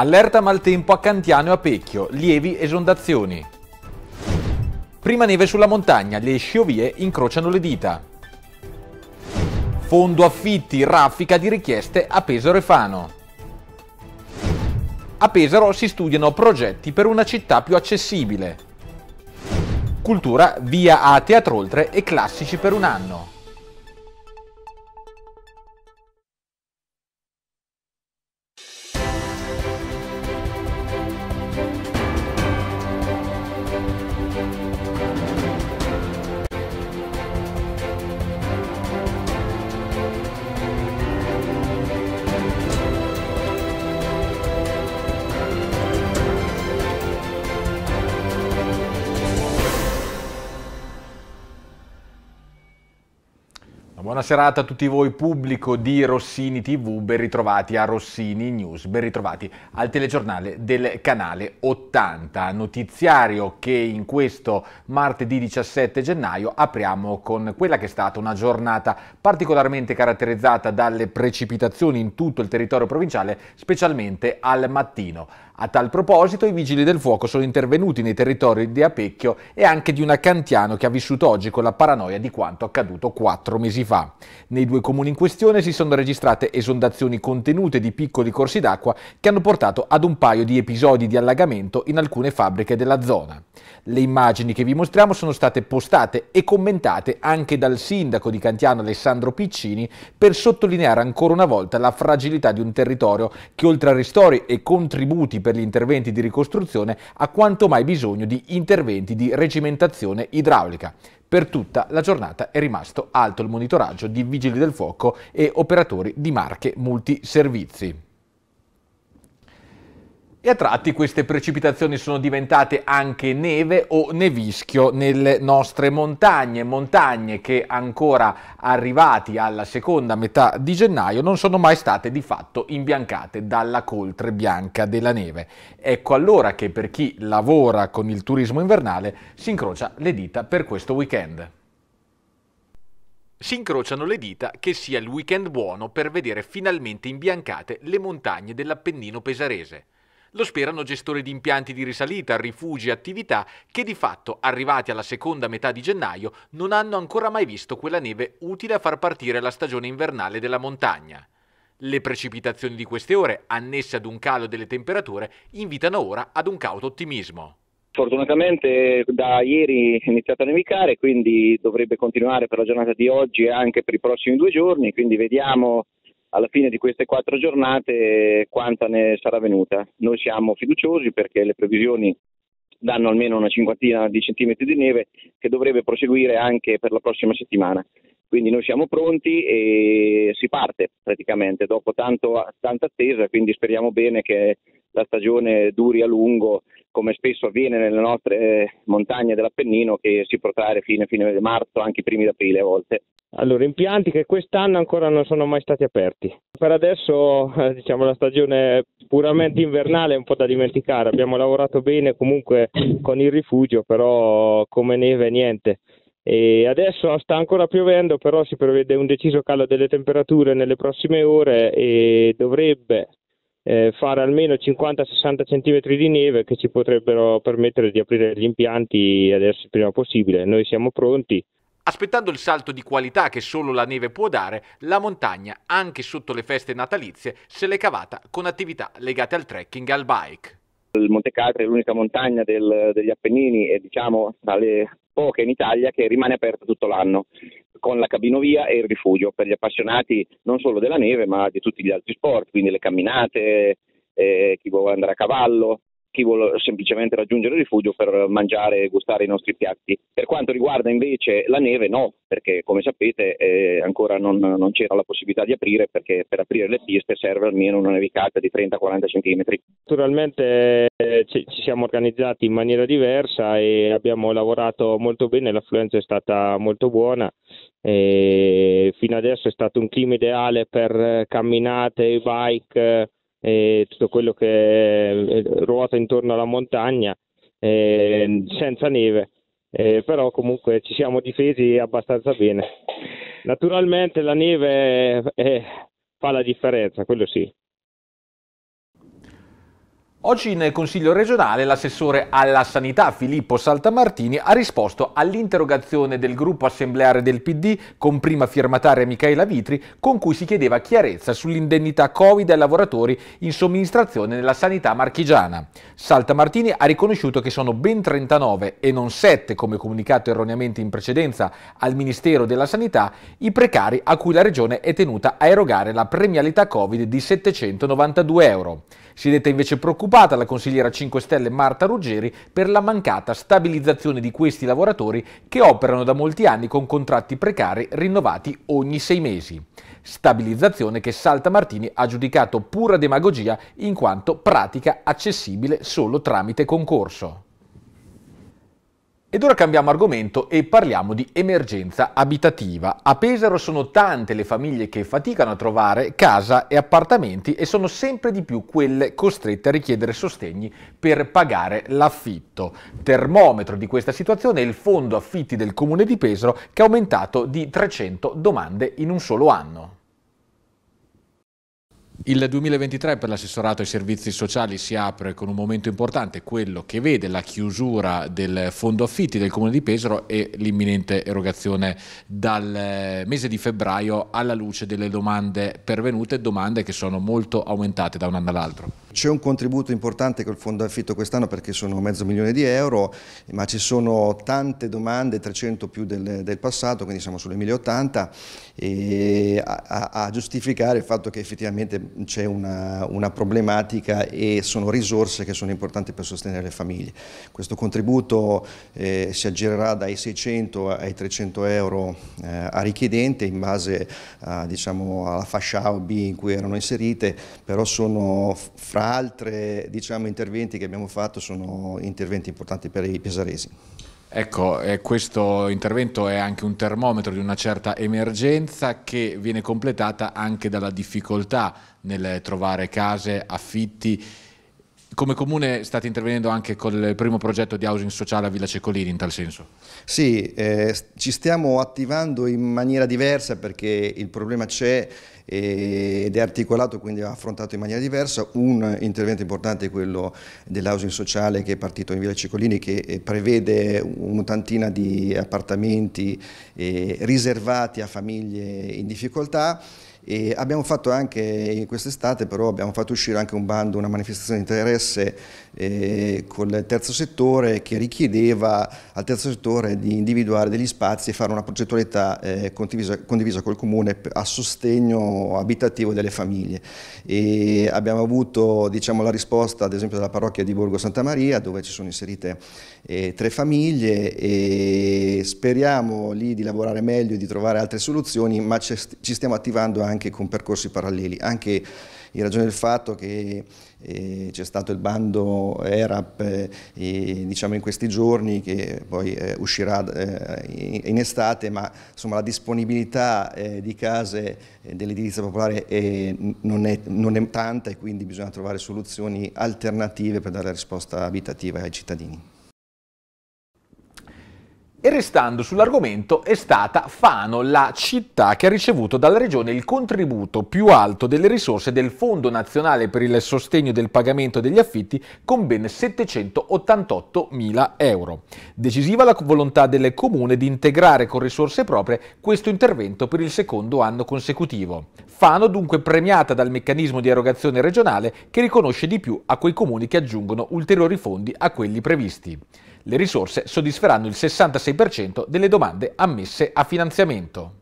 Allerta maltempo a Cantiano e a Pecchio, lievi esondazioni. Prima neve sulla montagna, le sciovie incrociano le dita. Fondo affitti, raffica di richieste a Pesaro e Fano. A Pesaro si studiano progetti per una città più accessibile. Cultura via a Teatroltre e classici per un anno. Buona serata a tutti voi pubblico di Rossini TV, ben ritrovati a Rossini News, ben ritrovati al telegiornale del canale 80, notiziario che in questo martedì 17 gennaio apriamo con quella che è stata una giornata particolarmente caratterizzata dalle precipitazioni in tutto il territorio provinciale, specialmente al mattino. A tal proposito i vigili del fuoco sono intervenuti nei territori di Apecchio e anche di un Cantiano che ha vissuto oggi con la paranoia di quanto accaduto quattro mesi fa. Nei due comuni in questione si sono registrate esondazioni contenute di piccoli corsi d'acqua che hanno portato ad un paio di episodi di allagamento in alcune fabbriche della zona. Le immagini che vi mostriamo sono state postate e commentate anche dal sindaco di Cantiano Alessandro Piccini per sottolineare ancora una volta la fragilità di un territorio che oltre a ristori e contributi per gli interventi di ricostruzione ha quanto mai bisogno di interventi di regimentazione idraulica. Per tutta la giornata è rimasto alto il monitoraggio di vigili del fuoco e operatori di marche multiservizi. E a tratti queste precipitazioni sono diventate anche neve o nevischio nelle nostre montagne, montagne che ancora arrivati alla seconda metà di gennaio non sono mai state di fatto imbiancate dalla coltre bianca della neve. Ecco allora che per chi lavora con il turismo invernale si incrocia le dita per questo weekend si incrociano le dita che sia il weekend buono per vedere finalmente imbiancate le montagne dell'Appennino pesarese. Lo sperano gestori di impianti di risalita, rifugi e attività che di fatto, arrivati alla seconda metà di gennaio, non hanno ancora mai visto quella neve utile a far partire la stagione invernale della montagna. Le precipitazioni di queste ore, annesse ad un calo delle temperature, invitano ora ad un cauto ottimismo. Fortunatamente da ieri è iniziato a nevicare, quindi dovrebbe continuare per la giornata di oggi e anche per i prossimi due giorni, quindi vediamo alla fine di queste quattro giornate eh, quanta ne sarà venuta. Noi siamo fiduciosi perché le previsioni danno almeno una cinquantina di centimetri di neve che dovrebbe proseguire anche per la prossima settimana. Quindi noi siamo pronti e si parte praticamente dopo tanto, tanta attesa, quindi speriamo bene che la stagione duri a lungo come spesso avviene nelle nostre eh, montagne dell'Appennino, che si protrae fino a fine marzo, anche i primi d'aprile a volte. Allora, impianti che quest'anno ancora non sono mai stati aperti. Per adesso, eh, diciamo, la stagione puramente invernale è un po' da dimenticare. Abbiamo lavorato bene comunque con il rifugio, però come neve niente. E adesso sta ancora piovendo, però si prevede un deciso calo delle temperature nelle prossime ore e dovrebbe, eh, fare almeno 50-60 cm di neve che ci potrebbero permettere di aprire gli impianti adesso il prima possibile. Noi siamo pronti. Aspettando il salto di qualità che solo la neve può dare, la montagna, anche sotto le feste natalizie, se l'è cavata con attività legate al trekking e al bike. Il Monte Catri è l'unica montagna del, degli Appennini e diciamo dalle campo che in Italia che rimane aperto tutto l'anno con la cabinovia e il rifugio per gli appassionati non solo della neve ma di tutti gli altri sport, quindi le camminate, eh, chi vuole andare a cavallo, chi vuole semplicemente raggiungere il rifugio per mangiare e gustare i nostri piatti. Per quanto riguarda invece la neve, no, perché come sapete eh, ancora non, non, c'era la possibilità di aprire perché per aprire le piste serve almeno una nevicata di 30-40 cm. Naturalmente eh, ci, ci siamo organizzati in maniera diversa e abbiamo lavorato molto bene, l'affluenza è stata molto buona. E fino adesso è stato un clima ideale per camminate, bike, e tutto quello che eh, ruota intorno alla montagna eh, senza neve. Eh, però comunque ci siamo difesi abbastanza bene. Naturalmente la neve eh, fa la differenza, quello sì. Oggi nel Consiglio regionale l'assessore alla sanità Filippo Saltamartini ha risposto all'interrogazione del gruppo assembleare del PD con prima firmataria Michaela Vitri con cui si chiedeva chiarezza sull'indennità Covid ai lavoratori in somministrazione nella sanità marchigiana. Saltamartini ha riconosciuto che sono ben 39 e non 7 come comunicato erroneamente in precedenza al Ministero della Sanità i precari a cui la regione è tenuta a erogare la premialità Covid di 792 euro. Si è detta invece preoccupata preoccupata la consigliera 5 Stelle Marta Ruggeri per la mancata stabilizzazione di questi lavoratori che operano da molti anni con contratti precari rinnovati ogni sei mesi. Stabilizzazione che Salta Martini ha giudicato pura demagogia in quanto pratica accessibile solo tramite concorso. Ed ora cambiamo argomento e parliamo di emergenza abitativa. A Pesaro sono tante le famiglie che faticano a trovare casa e appartamenti e sono sempre di più quelle costrette a richiedere sostegni per pagare l'affitto. Termometro di questa situazione è il fondo affitti del comune di Pesaro che ha aumentato di 300 domande in un solo anno. Il 2023 per l'assessorato ai servizi sociali si apre con un momento importante, quello che vede la chiusura del fondo affitti del Comune di Pesaro e l'imminente erogazione dal eh, mese di febbraio alla luce delle domande pervenute, domande che sono molto aumentate da un anno all'altro. C'è un contributo importante col fondo affitto quest'anno perché sono mezzo milione di euro, ma ci sono tante domande, 300 più del, del passato, quindi siamo sulle 1080, a, a, a giustificare il fatto che effettivamente c'è una, una, problematica e sono risorse che sono importanti per sostenere le famiglie. Questo contributo eh, si aggirerà dai 600 ai 300 euro eh, a richiedente in base eh, diciamo, alla fascia A o B in cui erano inserite, però sono fra altri diciamo, interventi che abbiamo fatto sono interventi importanti per i pesaresi. Ecco, eh, questo intervento è anche un termometro di una certa emergenza che viene completata anche dalla difficoltà nel trovare case, affitti come comune state intervenendo anche col primo progetto di housing sociale a Villa Cecolini in tal senso? Sì, eh, ci stiamo attivando in maniera diversa perché il problema c'è eh, ed è articolato, quindi affrontato in maniera diversa. Un intervento importante è quello dell'housing sociale che è partito in Villa Cicolini che eh, prevede un'ottantina di appartamenti eh, riservati a famiglie in difficoltà e abbiamo fatto anche quest'estate però abbiamo fatto uscire anche un bando, una manifestazione di interesse eh, col terzo settore che richiedeva al terzo settore di individuare degli spazi e fare una progettualità eh, condivisa, condivisa, col comune a sostegno abitativo delle famiglie. E abbiamo avuto diciamo, la risposta ad esempio dalla parrocchia di Borgo Santa Maria dove ci sono inserite eh, tre famiglie e speriamo lì di lavorare meglio e di trovare altre soluzioni ma ci stiamo attivando anche anche con percorsi paralleli, anche in ragione del fatto che eh, c'è stato il bando ERAP eh, diciamo in questi giorni che poi eh, uscirà eh, in estate, ma insomma, la disponibilità eh, di case eh, dell'edilizia popolare non è, non, è, tanta e quindi bisogna trovare soluzioni alternative per dare risposta abitativa ai cittadini. E restando sull'argomento è stata Fano la città che ha ricevuto dalla Regione il contributo più alto delle risorse del Fondo Nazionale per il sostegno del pagamento degli affitti con ben 788 mila euro. Decisiva la volontà del Comune di integrare con risorse proprie questo intervento per il secondo anno consecutivo. Fano dunque premiata dal meccanismo di erogazione regionale che riconosce di più a quei comuni che aggiungono ulteriori fondi a quelli previsti. Le risorse soddisferanno il 66 6% delle domande ammesse a finanziamento.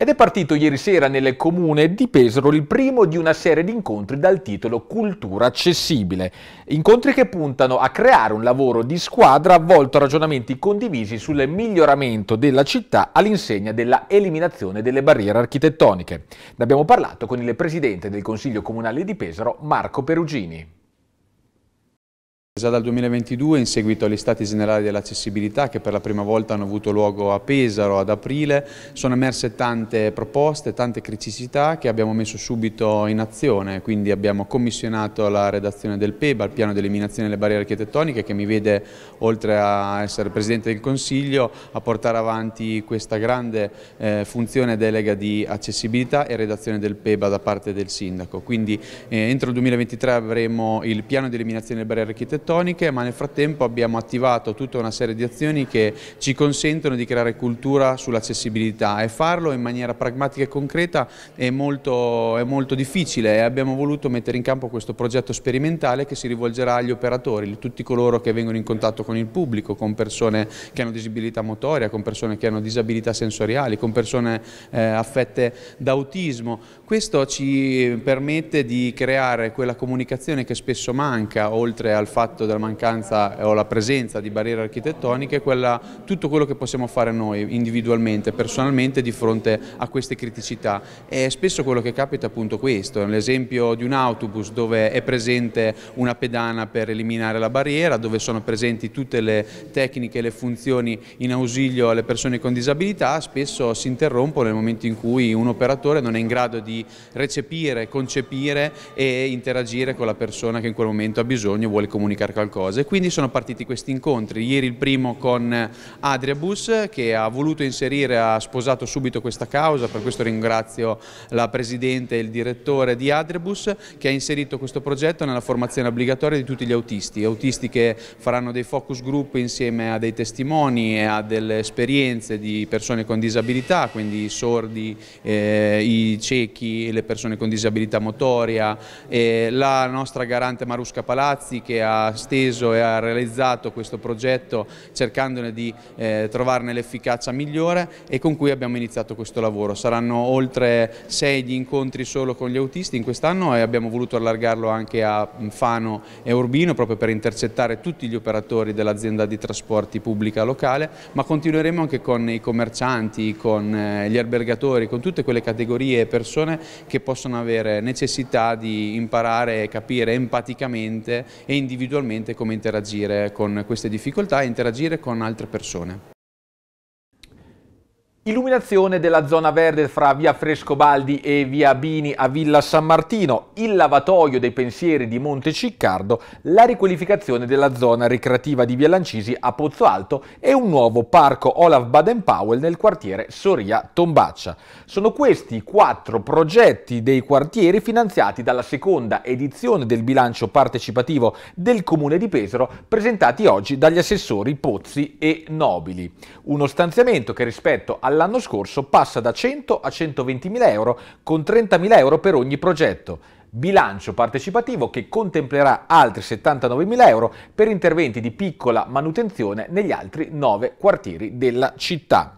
Ed è partito ieri sera nel comune di Pesaro il primo di una serie di incontri dal titolo Cultura accessibile. Incontri che puntano a creare un lavoro di squadra volto a ragionamenti condivisi sul miglioramento della città all'insegna della eliminazione delle barriere architettoniche. Ne abbiamo parlato con il presidente del Consiglio Comunale di Pesaro, Marco Perugini. Già dal 2022, in seguito agli stati generali dell'accessibilità che per la prima volta hanno avuto luogo a Pesaro ad aprile, sono emerse tante proposte, tante criticità che abbiamo messo subito in azione, quindi abbiamo commissionato la redazione del PEBA, il piano di eliminazione delle barriere architettoniche che mi vede, oltre a essere Presidente del Consiglio, a portare avanti questa grande eh, funzione delega di accessibilità e redazione del PEBA da parte del Sindaco. Quindi eh, entro il 2023 avremo il piano di eliminazione delle barriere architettoniche architettoniche, ma nel frattempo abbiamo attivato tutta una serie di azioni che ci consentono di creare cultura sull'accessibilità e farlo in maniera pragmatica e concreta è molto, è molto difficile e abbiamo voluto mettere in campo questo progetto sperimentale che si rivolgerà agli operatori, tutti coloro che vengono in contatto con il pubblico, con persone che hanno disabilità motoria, con persone che hanno disabilità sensoriali, con persone eh, affette da autismo. Questo ci permette di creare quella comunicazione che spesso manca, oltre al fatto l'impatto della mancanza eh, o la presenza di barriere architettoniche quella, tutto quello che possiamo fare noi individualmente, personalmente di fronte a queste criticità. E spesso quello che capita è appunto questo, l'esempio di un autobus dove è presente una pedana per eliminare la barriera, dove sono presenti tutte le tecniche e le funzioni in ausilio alle persone con disabilità, spesso si interrompono nel momento in cui un operatore non è in grado di recepire, concepire e interagire con la persona che in quel momento ha bisogno vuole comunicare comunicare qualcosa e quindi sono partiti questi incontri, ieri il primo con Adriabus che ha voluto inserire, ha sposato subito questa causa, per questo ringrazio la Presidente e il direttore di Adriabus che ha inserito questo progetto nella formazione obbligatoria di tutti gli autisti, autisti che faranno dei focus group insieme a dei testimoni e a delle esperienze di persone con disabilità, quindi i sordi, eh, i ciechi, le persone con disabilità motoria, eh, la nostra garante Marusca Palazzi che ha steso e ha realizzato questo progetto cercandone di eh, trovarne l'efficacia migliore e con cui abbiamo iniziato questo lavoro. Saranno oltre sei gli incontri solo con gli autisti in quest'anno e abbiamo voluto allargarlo anche a mm, Fano e Urbino proprio per intercettare tutti gli operatori dell'azienda di trasporti pubblica locale, ma continueremo anche con i commercianti, con eh, gli albergatori, con tutte quelle categorie e persone che possono avere necessità di imparare, capire empaticamente e individualmente individualmente come interagire con queste difficoltà e interagire con altre persone. Illuminazione della zona verde fra via Frescobaldi e via Bini a Villa San Martino, il lavatoio dei pensieri di Monte Ciccardo, la riqualificazione della zona ricreativa di via Lancisi a Pozzo Alto e un nuovo parco Olaf Baden-Powell nel quartiere Soria Tombaccia. Sono questi quattro progetti dei quartieri finanziati dalla seconda edizione del bilancio partecipativo del Comune di Pesaro presentati oggi dagli assessori Pozzi e Nobili. Uno stanziamento che rispetto alla dall'anno scorso passa da 100 a 120 mila euro con 30 mila euro per ogni progetto. Bilancio partecipativo che contemplerà altri 79 mila euro per interventi di piccola manutenzione negli altri 9 quartieri della città.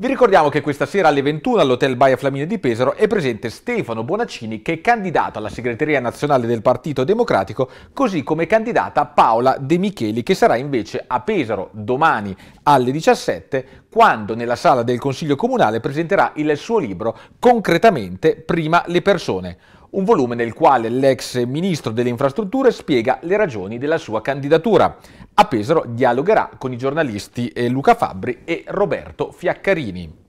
Vi ricordiamo che questa sera alle 21 all'Hotel Baia Flamine di Pesaro è presente Stefano Bonaccini che è candidato alla segreteria nazionale del Partito Democratico, così come candidata Paola De Micheli che sarà invece a Pesaro domani alle 17 quando nella sala del Consiglio Comunale presenterà il suo libro Concretamente prima le persone un volume nel quale l'ex ministro delle infrastrutture spiega le ragioni della sua candidatura. A Pesaro dialogherà con i giornalisti eh, Luca Fabbri e Roberto Fiaccarini.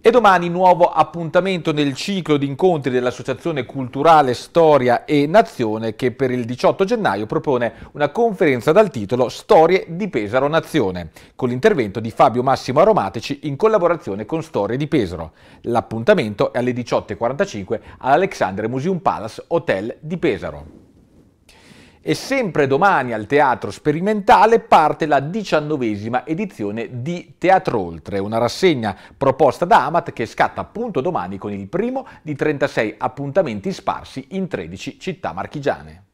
E domani nuovo appuntamento nel ciclo di incontri dell'Associazione Culturale Storia e Nazione che per il 18 gennaio propone una conferenza dal titolo Storie di Pesaro Nazione, con l'intervento di Fabio Massimo Aromatici in collaborazione con Storie di Pesaro. L'appuntamento è alle 18.45 all'Alexandre Museum Palace Hotel di Pesaro. E sempre domani al Teatro Sperimentale parte la diciannovesima edizione di Teatro Oltre, una rassegna proposta da Amat che scatta appunto domani con il primo di 36 appuntamenti sparsi in 13 città marchigiane.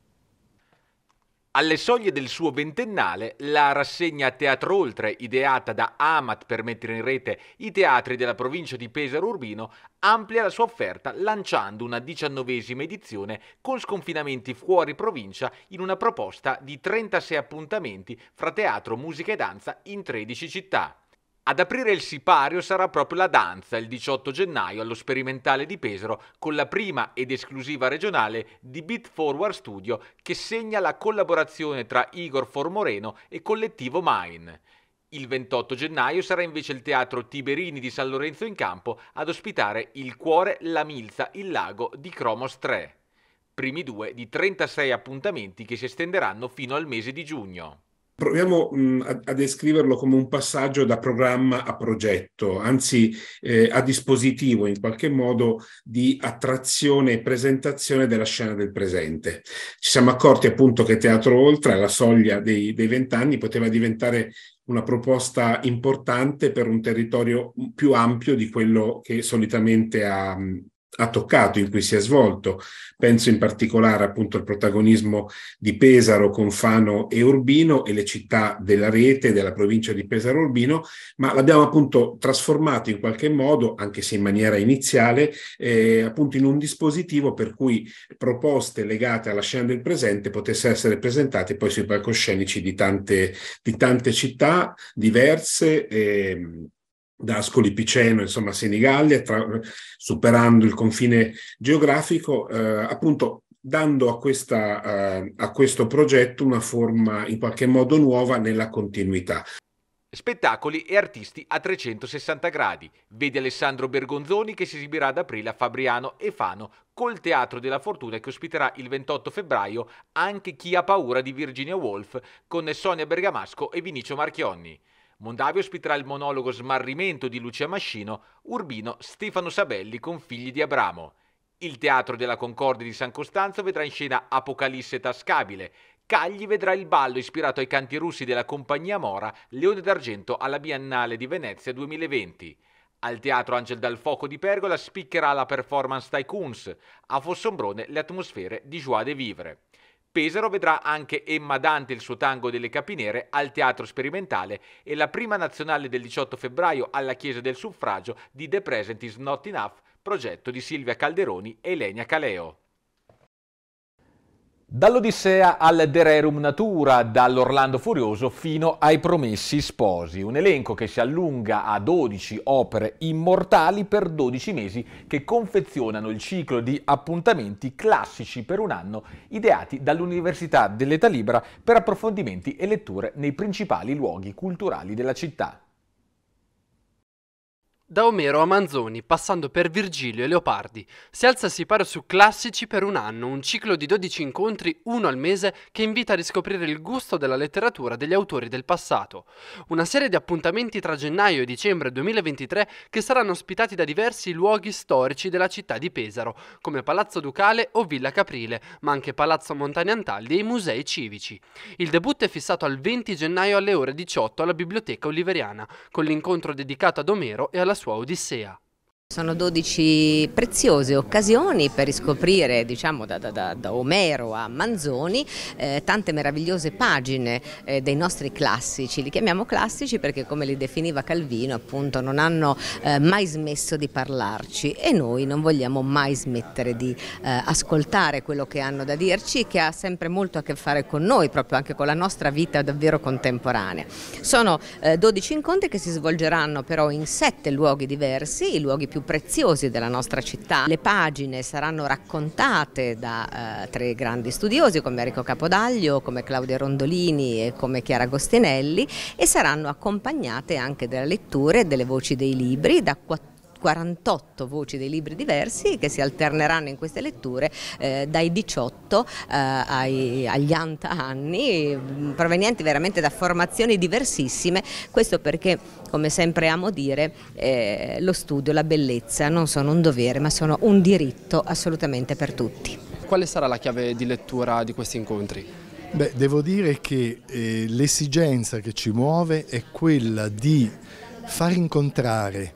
Alle soglie del suo ventennale, la rassegna Teatro Oltre, ideata da Amat per mettere in rete i teatri della provincia di Pesaro Urbino, amplia la sua offerta lanciando una diciannovesima edizione con sconfinamenti fuori provincia in una proposta di 36 appuntamenti fra teatro, musica e danza in 13 città. Ad aprire il sipario sarà proprio la danza il 18 gennaio allo Sperimentale di Pesaro con la prima ed esclusiva regionale di Beat Forward Studio che segna la collaborazione tra Igor Formoreno e Collettivo Mine. Il 28 gennaio sarà invece il Teatro Tiberini di San Lorenzo in Campo ad ospitare Il Cuore, la Milza, il Lago di Cromos 3. Primi due di 36 appuntamenti che si estenderanno fino al mese di giugno. Proviamo mh, a, a, descriverlo come un passaggio da programma a progetto, anzi eh, a dispositivo in qualche modo di attrazione e presentazione della scena del presente. Ci siamo accorti appunto che Teatro Oltre, alla soglia dei vent'anni, poteva diventare una proposta importante per un territorio più ampio di quello che solitamente ha, ha toccato, in cui si è svolto. Penso in particolare appunto al protagonismo di Pesaro con Fano e Urbino e le città della rete della provincia di Pesaro Urbino, ma l'abbiamo appunto trasformato in qualche modo, anche se in maniera iniziale, eh, appunto in un dispositivo per cui proposte legate alla scena del presente potessero essere presentate poi sui palcoscenici di tante, di tante città diverse. Eh, da Ascoli Piceno, insomma Senigallia, tra, superando il confine geografico, eh, appunto dando a, questa, eh, a questo progetto una forma in qualche modo nuova nella continuità. Spettacoli e artisti a 360 gradi. Vedi Alessandro Bergonzoni che si esibirà ad aprile a Fabriano e Fano col Teatro della Fortuna che ospiterà il 28 febbraio anche Chi ha paura di Virginia Woolf con Sonia Bergamasco e Vinicio Marchionni. Mondavio ospiterà il monologo Smarrimento di Lucia Mascino, Urbino Stefano Sabelli con Figli di Abramo. Il Teatro della Concordia di San Costanzo vedrà in scena Apocalisse Tascabile. Cagli vedrà il ballo ispirato ai canti russi della Compagnia Mora, Leone d'Argento alla Biennale di Venezia 2020. Al Teatro Angel dal Foco di Pergola spiccherà la performance Tycoons, a Fossombrone le atmosfere di Joie de Vivre. Pesaro vedrà anche Emma Dante il suo tango delle capinere al Teatro Sperimentale e la prima nazionale del 18 febbraio alla Chiesa del Suffragio di The Present is Not Enough, progetto di Silvia Calderoni e Elenia Caleo. Dall'Odissea al Dererum Natura, dall'Orlando Furioso fino ai Promessi Sposi, un elenco che si allunga a 12 opere immortali per 12 mesi che confezionano il ciclo di appuntamenti classici per un anno ideati dall'Università dell'Età Libra per approfondimenti e letture nei principali luoghi culturali della città. Da Omero a Manzoni, passando per Virgilio e Leopardi, si alza il sipario su Classici per un anno, un ciclo di 12 incontri, uno al mese, che invita a riscoprire il gusto della letteratura degli autori del passato. Una serie di appuntamenti tra gennaio e dicembre 2023 che saranno ospitati da diversi luoghi storici della città di Pesaro, come Palazzo Ducale o Villa Caprile, ma anche Palazzo Montani Antaldi e i musei civici. Il debutto è fissato al 20 gennaio alle ore 18 alla Biblioteca Oliveriana, con l'incontro dedicato ad Omero e alla soit Odyssée. Sono 12 preziose occasioni per riscoprire, diciamo, da, da, da Omero a Manzoni, eh, tante meravigliose pagine eh, dei nostri classici. Li chiamiamo classici perché, come li definiva Calvino, appunto, non hanno eh, mai smesso di parlarci e noi non vogliamo mai smettere di eh, ascoltare quello che hanno da dirci, che ha sempre molto a che fare con noi, proprio anche con la nostra vita davvero contemporanea. Sono 12 eh, incontri che si svolgeranno però in sette luoghi diversi, i luoghi più più preziosi della nostra città. Le pagine saranno raccontate da eh, tre grandi studiosi come Enrico Capodaglio, come Claudia Rondolini e come Chiara Agostinelli e saranno accompagnate anche dalle letture e delle voci dei libri da 14 48 voci dei libri diversi che si alterneranno in queste letture eh, dai 18 eh, ai, agli 80 anni, mm, provenienti veramente da formazioni diversissime, questo perché come sempre amo dire eh, lo studio, la bellezza non sono un dovere ma sono un diritto assolutamente per tutti. Quale sarà la chiave di lettura di questi incontri? Beh, devo dire che eh, l'esigenza che ci muove è quella di far incontrare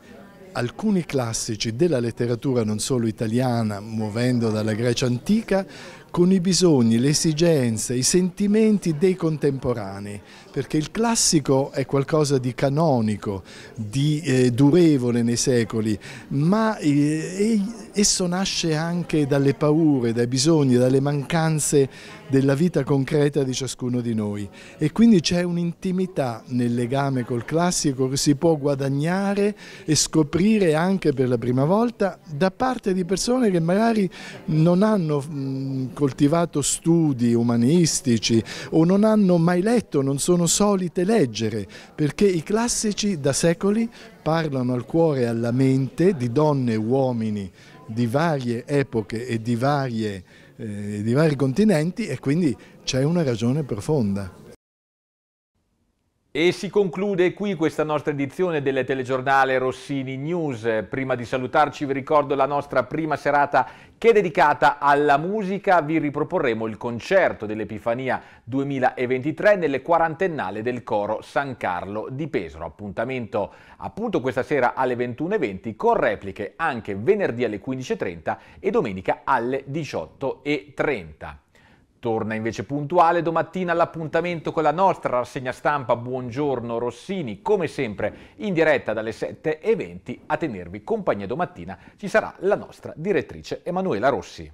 alcuni classici della letteratura non solo italiana, muovendo dalla Grecia antica, con i bisogni, le esigenze, i sentimenti dei contemporanei, perché il classico è qualcosa di canonico, di eh, durevole nei secoli, ma eh, esso nasce anche dalle paure, dai bisogni, dalle mancanze della vita concreta di ciascuno di noi e quindi c'è un'intimità nel legame col classico che si può guadagnare e scoprire anche per la prima volta da parte di persone che magari non hanno mh, mm, coltivato studi umanistici o non hanno mai letto, non sono solite leggere, perché i classici da secoli parlano al cuore e alla mente di donne e uomini di varie epoche e di, varie, eh, di vari continenti e quindi c'è una ragione profonda. E si conclude qui questa nostra edizione del telegiornale Rossini News. Prima di salutarci vi ricordo la nostra prima serata che è dedicata alla musica. Vi riproporremo il concerto dell'Epifania 2023 nelle quarantennale del coro San Carlo di Pesaro. Appuntamento appunto questa sera alle 21.20 con repliche anche venerdì alle 15.30 e domenica alle 18.30. Torna invece puntuale domattina all'appuntamento con la nostra rassegna stampa Buongiorno Rossini, come sempre in diretta dalle 7.20 a tenervi compagnia domattina ci sarà la nostra direttrice Emanuela Rossi.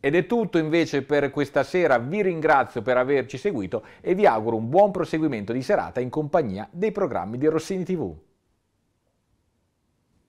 Ed è tutto invece per questa sera, vi ringrazio per averci seguito e vi auguro un buon proseguimento di serata in compagnia dei programmi di Rossini TV.